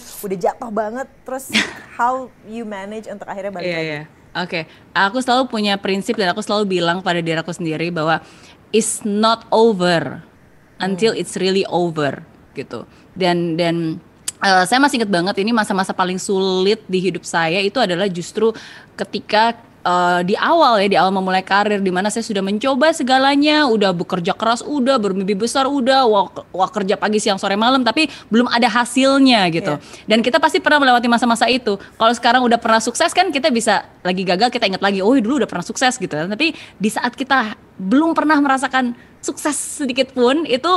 udah jatuh banget terus how you manage untuk akhirnya balik yeah, lagi? Yeah. Oke, okay. aku selalu punya prinsip dan aku selalu bilang pada diri aku sendiri bahwa it's not over until hmm. it's really over gitu. Dan dan uh, saya masih ingat banget ini masa-masa paling sulit di hidup saya itu adalah justru ketika uh, di awal ya di awal memulai karir di mana saya sudah mencoba segalanya, udah bekerja keras, udah bermimpi besar, udah wah, kerja pagi siang sore malam tapi belum ada hasilnya gitu. Yeah. Dan kita pasti pernah melewati masa-masa itu. Kalau sekarang udah pernah sukses kan kita bisa lagi gagal kita ingat lagi, oh dulu udah pernah sukses gitu. Kan. Tapi di saat kita belum pernah merasakan sukses sedikit pun itu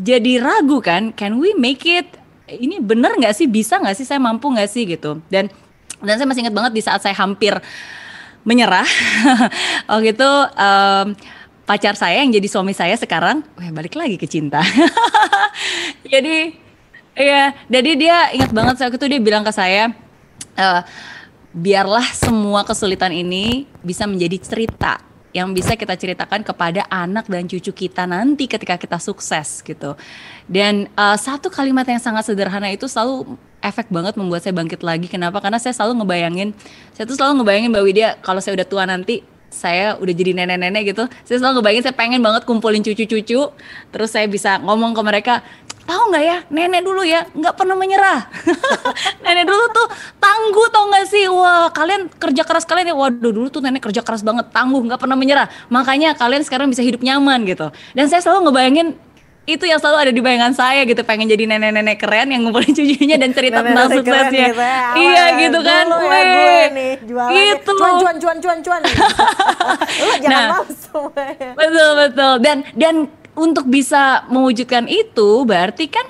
jadi ragu kan, can we make it? Ini bener nggak sih bisa nggak sih saya mampu nggak sih gitu dan dan saya masih ingat banget di saat saya hampir menyerah Oh gitu um, pacar saya yang jadi suami saya sekarang wah balik lagi ke cinta jadi iya jadi dia ingat banget saat itu dia bilang ke saya e, biarlah semua kesulitan ini bisa menjadi cerita yang bisa kita ceritakan kepada anak dan cucu kita nanti ketika kita sukses gitu. Dan uh, satu kalimat yang sangat sederhana itu selalu efek banget membuat saya bangkit lagi. Kenapa? Karena saya selalu ngebayangin, saya tuh selalu ngebayangin Mbak Widya kalau saya udah tua nanti saya udah jadi nenek-nenek gitu, saya selalu ngebayangin saya pengen banget kumpulin cucu-cucu, terus saya bisa ngomong ke mereka, tahu nggak ya, nenek dulu ya nggak pernah menyerah, nenek dulu tuh tangguh tau nggak sih, wah kalian kerja keras kalian ya, waduh dulu tuh nenek kerja keras banget, tangguh nggak pernah menyerah, makanya kalian sekarang bisa hidup nyaman gitu, dan saya selalu ngebayangin itu yang selalu ada di bayangan saya gitu pengen jadi nenek-nenek keren yang ngumpulin cucunya dan cerita tentang suksesnya gitu ya, iya gitu kan ya gue nih gitu. cuan cuan cuan cuan cuan lu nah, langsung, betul betul dan dan untuk bisa mewujudkan itu berarti kan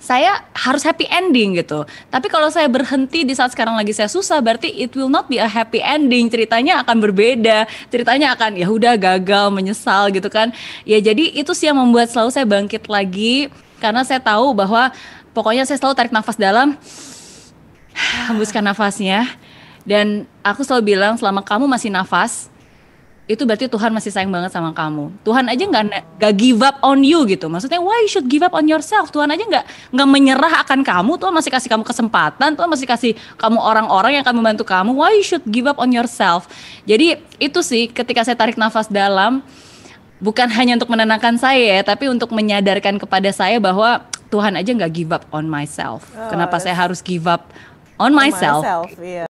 saya harus happy ending gitu. Tapi kalau saya berhenti di saat sekarang lagi saya susah, berarti it will not be a happy ending. Ceritanya akan berbeda. Ceritanya akan ya udah gagal, menyesal gitu kan. Ya jadi itu sih yang membuat selalu saya bangkit lagi karena saya tahu bahwa pokoknya saya selalu tarik nafas dalam, hembuskan nafasnya. Dan aku selalu bilang selama kamu masih nafas, itu berarti Tuhan masih sayang banget sama kamu. Tuhan aja nggak nggak give up on you gitu. Maksudnya why you should give up on yourself? Tuhan aja nggak nggak menyerah akan kamu. Tuhan masih kasih kamu kesempatan. Tuhan masih kasih kamu orang-orang yang akan membantu kamu. Why you should give up on yourself? Jadi itu sih ketika saya tarik nafas dalam bukan hanya untuk menenangkan saya ya, tapi untuk menyadarkan kepada saya bahwa Tuhan aja nggak give up on myself. Oh, Kenapa saya harus give up on myself? myself yeah.